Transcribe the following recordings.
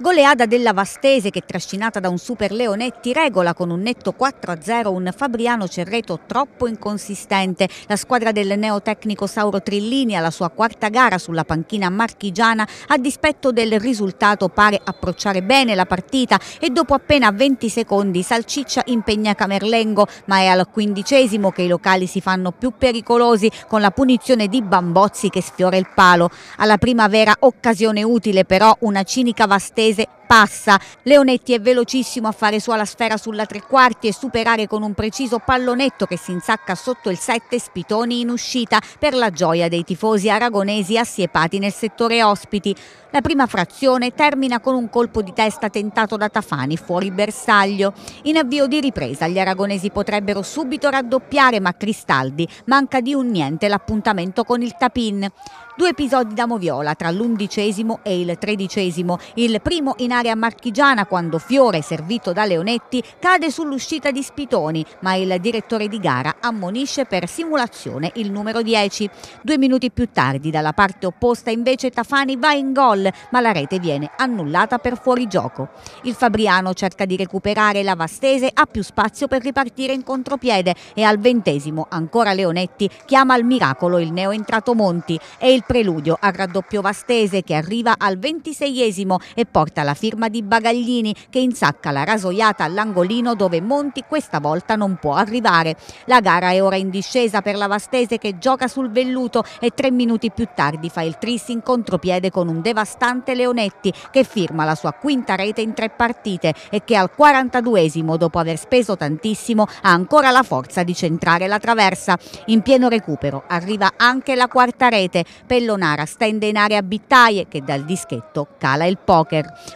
Goleada della Vastese che trascinata da un Super Leonetti regola con un netto 4-0 un Fabriano Cerreto troppo inconsistente. La squadra del neotecnico Sauro Trillini alla sua quarta gara sulla panchina marchigiana a dispetto del risultato pare approcciare bene la partita e dopo appena 20 secondi Salciccia impegna Camerlengo ma è al quindicesimo che i locali si fanno più pericolosi con la punizione di Bambozzi che sfiora il palo. Alla primavera occasione utile però una cinica Vastese amazing. passa. Leonetti è velocissimo a fare sua la sfera sulla tre quarti e superare con un preciso pallonetto che si insacca sotto il 7 Spitoni in uscita per la gioia dei tifosi aragonesi assiepati nel settore ospiti. La prima frazione termina con un colpo di testa tentato da Tafani fuori bersaglio. In avvio di ripresa gli aragonesi potrebbero subito raddoppiare ma Cristaldi manca di un niente l'appuntamento con il Tapin. Due episodi da Moviola tra l'undicesimo e il tredicesimo, il primo in area marchigiana quando Fiore, servito da Leonetti, cade sull'uscita di Spitoni, ma il direttore di gara ammonisce per simulazione il numero 10. Due minuti più tardi dalla parte opposta invece Tafani va in gol, ma la rete viene annullata per fuorigioco. Il Fabriano cerca di recuperare la Vastese, ha più spazio per ripartire in contropiede e al ventesimo ancora Leonetti chiama al miracolo il neoentrato Monti. È il preludio al raddoppio Vastese che arriva al ventiseiesimo e porta la fine firma di Bagaglini che insacca la rasoiata all'angolino dove Monti questa volta non può arrivare. La gara è ora in discesa per la Vastese che gioca sul velluto e tre minuti più tardi fa il tris in contropiede con un devastante Leonetti che firma la sua quinta rete in tre partite e che al 42esimo dopo aver speso tantissimo ha ancora la forza di centrare la traversa. In pieno recupero arriva anche la quarta rete. Pellonara stende in area Bittaie che dal dischetto cala il poker.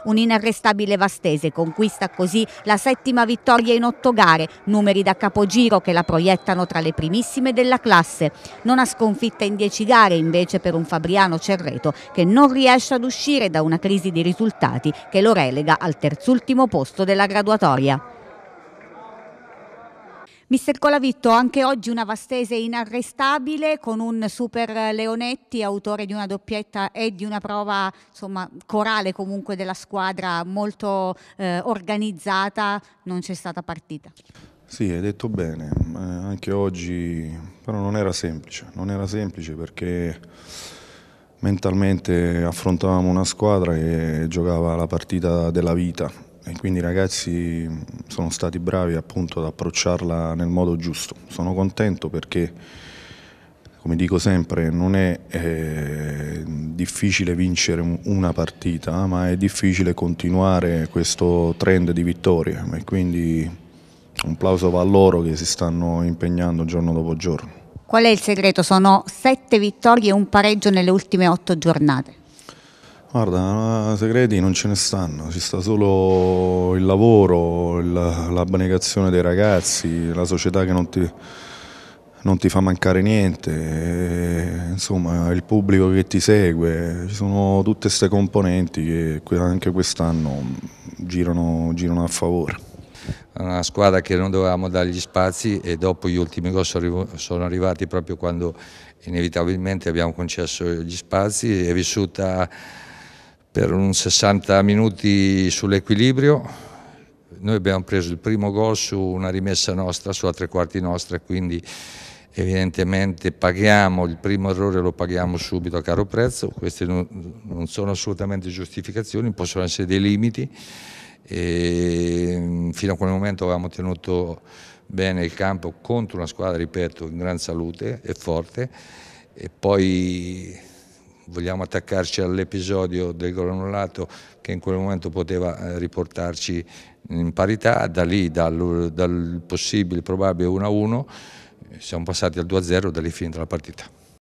Un l'inarrestabile Vastese conquista così la settima vittoria in otto gare, numeri da capogiro che la proiettano tra le primissime della classe. Non ha sconfitta in dieci gare invece per un Fabriano Cerreto che non riesce ad uscire da una crisi di risultati che lo relega al terzultimo posto della graduatoria. Mister Colavitto, anche oggi una Vastese inarrestabile con un super Leonetti, autore di una doppietta e di una prova insomma, corale comunque della squadra molto eh, organizzata, non c'è stata partita. Sì, hai detto bene, eh, anche oggi però non era semplice, non era semplice perché mentalmente affrontavamo una squadra che giocava la partita della vita e quindi i ragazzi sono stati bravi appunto ad approcciarla nel modo giusto. Sono contento perché, come dico sempre, non è eh, difficile vincere una partita, ma è difficile continuare questo trend di vittorie e quindi un plauso va a loro che si stanno impegnando giorno dopo giorno. Qual è il segreto? Sono sette vittorie e un pareggio nelle ultime otto giornate. Guarda, segreti non ce ne stanno, ci sta solo il lavoro, l'abnegazione dei ragazzi, la società che non ti, non ti fa mancare niente, insomma il pubblico che ti segue, ci sono tutte queste componenti che anche quest'anno girano, girano a favore una squadra che non dovevamo dargli spazi e dopo gli ultimi gol sono arrivati proprio quando inevitabilmente abbiamo concesso gli spazi, è vissuta per un 60 minuti sull'equilibrio. Noi abbiamo preso il primo gol su una rimessa nostra, sulla tre quarti nostra, quindi evidentemente paghiamo, il primo errore lo paghiamo subito a caro prezzo, queste non sono assolutamente giustificazioni, possono essere dei limiti. E mm, fino a quel momento avevamo tenuto bene il campo contro una squadra, ripeto, in gran salute e forte e poi vogliamo attaccarci all'episodio del gol annullato che in quel momento poteva eh, riportarci in parità, da lì dal, dal possibile, probabile 1-1 siamo passati al 2-0, da lì finita la partita.